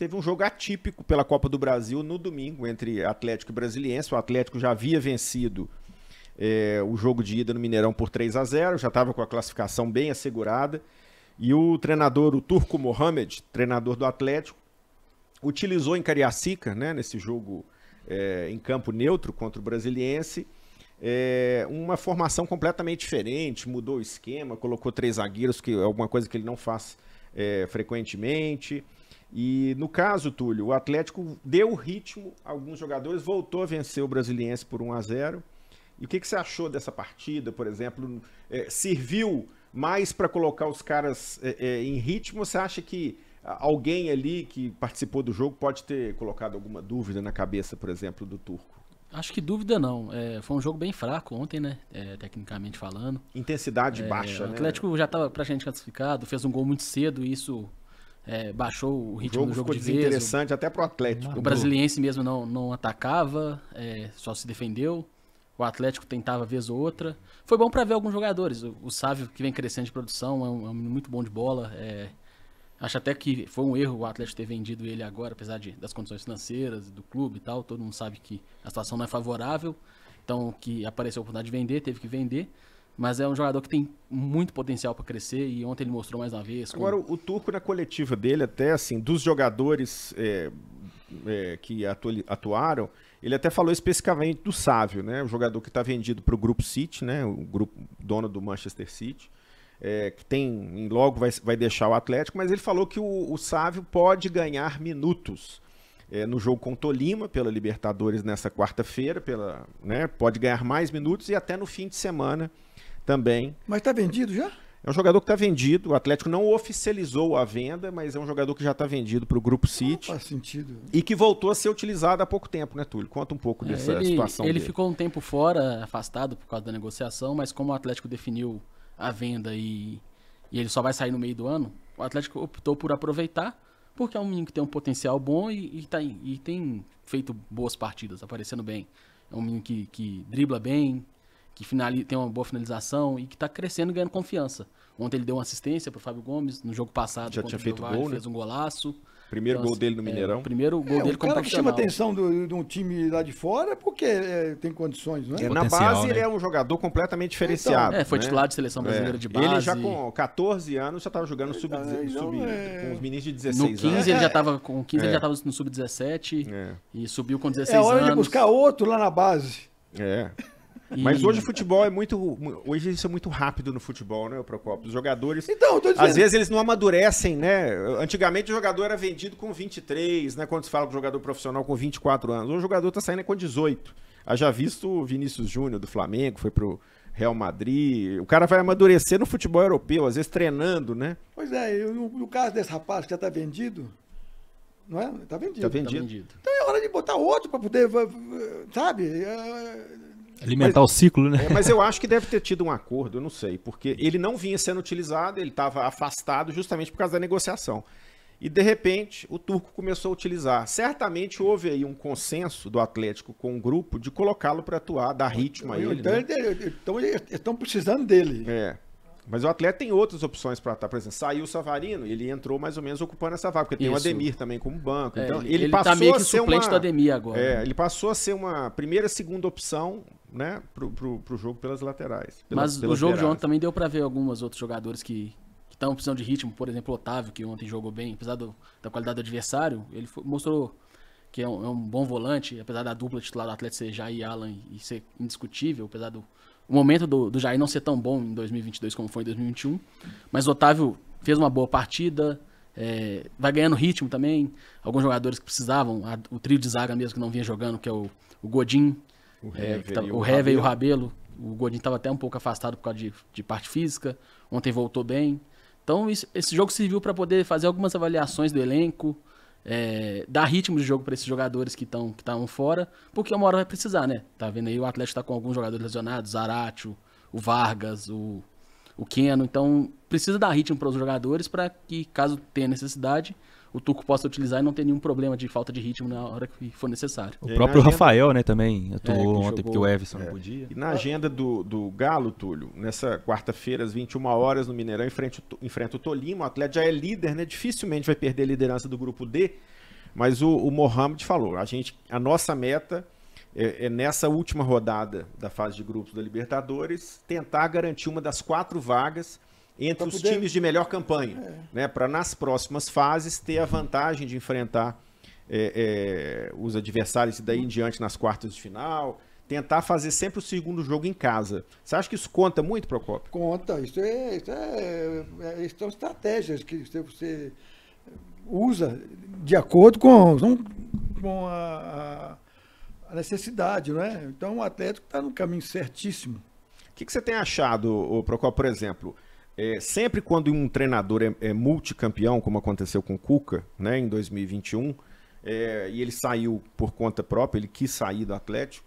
teve um jogo atípico pela Copa do Brasil no domingo entre Atlético e Brasiliense. O Atlético já havia vencido é, o jogo de ida no Mineirão por 3 a 0 já estava com a classificação bem assegurada. E o treinador, o Turco Mohamed, treinador do Atlético, utilizou em Cariacica, né, nesse jogo é, em campo neutro contra o Brasiliense, é, uma formação completamente diferente, mudou o esquema, colocou três zagueiros, que é alguma coisa que ele não faz frequentemente. E no caso, Túlio, o Atlético deu ritmo a alguns jogadores, voltou a vencer o Brasiliense por 1 a 0 E o que, que você achou dessa partida, por exemplo? É, serviu mais para colocar os caras é, é, em ritmo? Você acha que ah, alguém ali que participou do jogo pode ter colocado alguma dúvida na cabeça, por exemplo, do turco? Acho que dúvida não. É, foi um jogo bem fraco ontem, né? É, tecnicamente falando. Intensidade é, baixa, né? O Atlético né? já estava gente classificado, fez um gol muito cedo e isso é, baixou o ritmo o jogo do jogo ficou de vez. interessante até pro Atlético. O brasiliense mesmo não, não atacava, é, só se defendeu. O Atlético tentava vez ou outra. Foi bom para ver alguns jogadores. O, o, Sávio, que vem crescendo de produção, é um, é um muito bom de bola. É, acho até que foi um erro o Atlético ter vendido ele agora, apesar de, das condições financeiras do clube e tal. Todo mundo sabe que a situação não é favorável. Então, que apareceu a oportunidade de vender, teve que vender. Mas é um jogador que tem muito potencial para crescer e ontem ele mostrou mais uma vez. Como... Agora, o Turco, na coletiva dele, até assim, dos jogadores é, é, que atu atuaram, ele até falou especificamente do Sávio, né? O jogador que está vendido para o Grupo City, né? O grupo dono do Manchester City. É, que tem logo vai, vai deixar o Atlético, mas ele falou que o, o Sávio pode ganhar minutos é, no jogo com Tolima pela Libertadores nessa quarta-feira, pela, né, pode ganhar mais minutos e até no fim de semana também. Mas está vendido já? É um jogador que está vendido. O Atlético não oficializou a venda, mas é um jogador que já está vendido para o Grupo City. Não faz sentido. E que voltou a ser utilizado há pouco tempo, né, Túlio? Conta um pouco é, dessa ele, situação. Ele dele. ficou um tempo fora, afastado por causa da negociação, mas como o Atlético definiu a venda e, e ele só vai sair no meio do ano, o Atlético optou por aproveitar. Porque é um menino que tem um potencial bom e, e, tá, e tem feito boas partidas, aparecendo bem. É um menino que, que dribla bem, que finaliza, tem uma boa finalização e que está crescendo ganhando confiança. Ontem ele deu uma assistência para o Fábio Gomes no jogo passado. Já tinha feito gol, né? Fez um golaço. Primeiro então, gol assim, dele no é, Mineirão. É, primeiro gol é, dele como O cara que chama atenção de um time lá de fora é porque é, tem condições, né? É, na base né? ele é um jogador completamente diferenciado. Então, é, foi né? titular de seleção é. brasileira de base. Ele já com 14 anos já estava jogando sub, ah, então, sub com os meninos de 16 no 15 anos. Ele já tava, com 15 ele já estava no sub-17 e subiu com 16 anos. É hora anos. de buscar outro lá na base. É. E... Mas hoje o futebol é muito. Hoje isso é muito rápido no futebol, né, Procopio? Os jogadores. Então, dizendo... Às vezes eles não amadurecem, né? Antigamente o jogador era vendido com 23, né? Quando se fala com jogador profissional com 24 anos. Hoje o jogador tá saindo com 18. Já visto o Vinícius Júnior do Flamengo, foi pro Real Madrid. O cara vai amadurecer no futebol europeu, às vezes treinando, né? Pois é, no caso desse rapaz que já tá vendido, não é? Tá vendido. Tá vendido. Tá vendido. Então é hora de botar outro para poder, sabe? É, Alimentar mas, o ciclo, né? É, mas eu acho que deve ter tido um acordo, eu não sei, porque ele não vinha sendo utilizado, ele estava afastado justamente por causa da negociação. E de repente o turco começou a utilizar. Certamente houve aí um consenso do Atlético com o um grupo de colocá-lo para atuar, dar ritmo a ele. Então, né? Então eles estão precisando dele. É. Mas o atleta tem outras opções para estar, tá, por exemplo, saiu o Savarino e ele entrou mais ou menos ocupando essa vaga, porque tem Isso. o Ademir também como banco. É, então ele, ele tá passou tá meio que a ser uma, do Ademir agora. É, né? ele passou a ser uma primeira, segunda opção, né, pro, pro, pro jogo pelas laterais. Pelas, Mas pelas o jogo laterais. de ontem também deu para ver alguns outros jogadores que estavam precisando de ritmo, por exemplo, o Otávio, que ontem jogou bem, apesar do, da qualidade do adversário, ele foi, mostrou que é um, é um, bom volante, apesar da dupla titular do Atlético ser Jair e Alan e ser indiscutível, apesar do o momento do, do Jair não ser tão bom em 2022 como foi em 2021. Mas o Otávio fez uma boa partida, é, vai ganhando ritmo também. Alguns jogadores que precisavam, a, o trio de zaga mesmo que não vinha jogando, que é o, o Godin, o é, tá, e, o, o Rabelo. O Godin estava até um pouco afastado por causa de, de parte física. Ontem voltou bem. Então, isso, esse jogo serviu para poder fazer algumas avaliações do elenco, é, dar ritmo de jogo para esses jogadores que estão que fora, porque uma hora vai precisar, né? Tá vendo aí, o Atlético tá com alguns jogadores lesionados, Zaratio, o Vargas, o, o Keno, então precisa dar ritmo para os jogadores para que, caso tenha necessidade, o Tuco possa utilizar e não ter nenhum problema de falta de ritmo na hora que for necessário. O próprio agenda... Rafael, né, também atuou é, ontem, jogou... porque o Everson é. não podia. E na agenda do, do Galo, Túlio, nessa quarta-feira, às 21 horas, no Mineirão, enfrenta, enfrenta o Tolima. O Atlético já é líder, né? Dificilmente vai perder a liderança do grupo D. Mas o, o Mohamed falou: a, gente, a nossa meta é, é, nessa última rodada da fase de grupos da Libertadores tentar garantir uma das quatro vagas entre os poder... times de melhor campanha, é. né, para nas próximas fases ter a vantagem de enfrentar é, é, os adversários e daí em diante nas quartas de final, tentar fazer sempre o segundo jogo em casa. Você acha que isso conta muito, Procopio? Conta, isso é, isso é, é, isso são estratégias que você usa de acordo com, com a, a necessidade, não é? Então o Atlético está no caminho certíssimo. O que, que você tem achado, Procopio, por exemplo? É, sempre quando um treinador é, é, multicampeão, como aconteceu com o Cuca né, em 2021, é, e ele saiu por conta própria, ele quis sair do Atlético,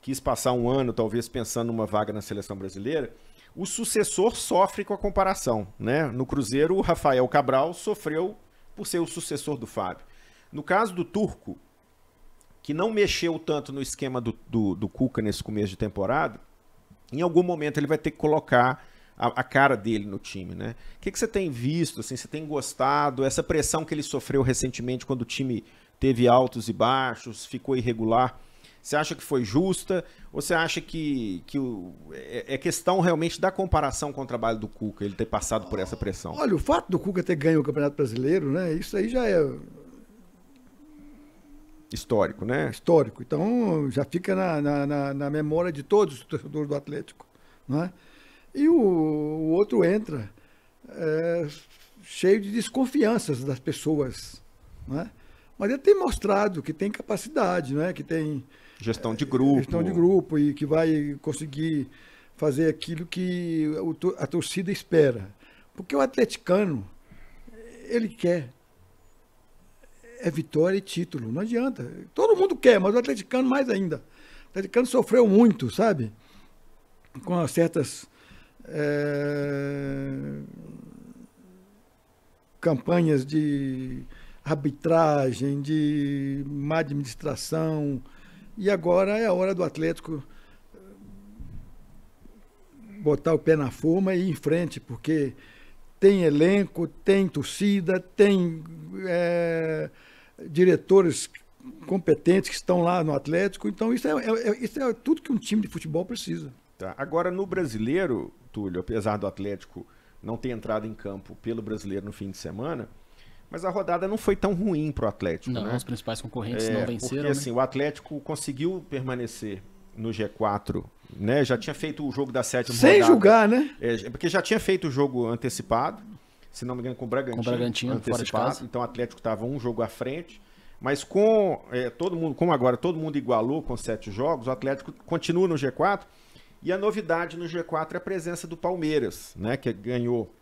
quis passar um ano talvez pensando numa vaga na seleção brasileira, o sucessor sofre com a comparação. Né? No Cruzeiro, o Rafael Cabral sofreu por ser o sucessor do Fábio. No caso do Turco, que não mexeu tanto no esquema do, do, do Cuca nesse começo de temporada, em algum momento ele vai ter que colocar a, a cara dele no time, né? O que, que você tem visto, assim, você tem gostado, essa pressão que ele sofreu recentemente quando o time teve altos e baixos, ficou irregular, você acha que foi justa ou você acha que, que o, é, é questão realmente da comparação com o trabalho do Cuca, ele ter passado por essa pressão? Olha, o fato do Cuca ter ganho o Campeonato Brasileiro, né? Isso aí já é Histórico, né? Histórico. Então já fica na, na, na memória de todos os torcedores do Atlético. Né? E o, o outro entra é, cheio de desconfianças das pessoas. Né? Mas ele tem mostrado que tem capacidade, né? que tem. Gestão de é, grupo. Gestão de grupo e que vai conseguir fazer aquilo que a torcida espera. Porque o atleticano, ele quer. É vitória e título, não adianta. Todo mundo quer, mas o atleticano mais ainda. O atleticano sofreu muito, sabe? Com certas é, campanhas de arbitragem, de má administração. E agora é a hora do Atlético eh, botar o pé na forma e ir em frente, porque tem elenco, tem torcida, tem é, diretores competentes que estão lá no Atlético. Então, isso é, é, é, isso é tudo que um time de futebol precisa. Tá. Agora, no brasileiro, Túlio, apesar do Atlético não ter entrado em campo pelo brasileiro no fim de semana, mas a rodada não foi tão ruim para o Atlético. Não, né? os principais concorrentes é, não venceram. Porque né? assim, o Atlético conseguiu permanecer no G4, né? Já tinha feito o jogo da sétima Sem rodada. Sem julgar, né? É, porque já tinha feito o jogo antecipado, se não me engano, com o Bragantino. Com o Bragantino, antecipado. Então o Atlético estava um jogo à frente. Mas com é, todo mundo, como agora todo mundo igualou com sete jogos, o Atlético continua no G4 e a novidade no G4 é a presença do Palmeiras, né, que ganhou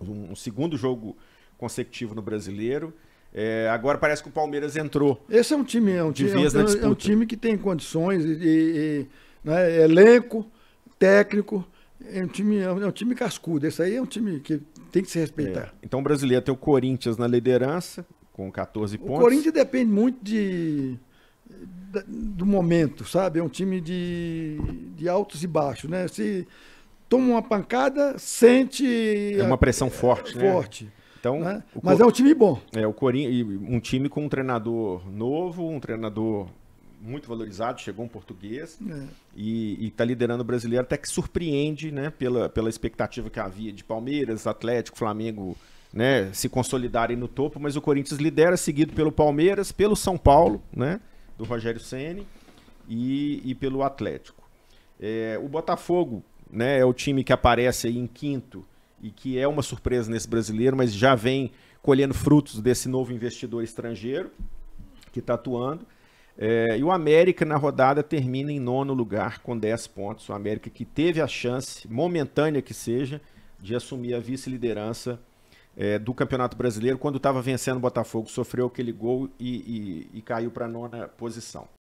um, um segundo jogo consecutivo no Brasileiro. É, agora parece que o Palmeiras entrou. Esse é um time, é um é time, é é um, time que tem condições e, e, e né, elenco, técnico. É um, time, é um é time cascudo. Esse aí é um time que tem que se respeitar. É, então o brasileiro tem o Corinthians na liderança, com 14 pontos. O Corinthians depende muito de do momento, sabe? É um time de, de altos e baixos, né? Se toma uma pancada, sente. É uma a, pressão forte, é, né? Forte. Então, né? Mas é um time bom. É, o Corinthians, um time com um treinador novo, um treinador muito valorizado, chegou um português é. e está liderando o brasileiro, até que surpreende, né, pela, pela expectativa que havia de Palmeiras, Atlético, Flamengo, né, se consolidarem no topo, mas o Corinthians lidera, seguido pelo Palmeiras, pelo São Paulo, né, do Rogério Ceni e, e, pelo Atlético. É, o Botafogo né, é o time que aparece em quinto e que é uma surpresa nesse brasileiro, mas já vem colhendo frutos desse novo investidor estrangeiro que está atuando. É, e o América na rodada termina em nono lugar com 10 pontos. O América que teve a chance, momentânea que seja, de assumir a vice-liderança é, do Campeonato Brasileiro, quando estava vencendo o Botafogo, sofreu aquele gol e, e, e caiu para a nona posição.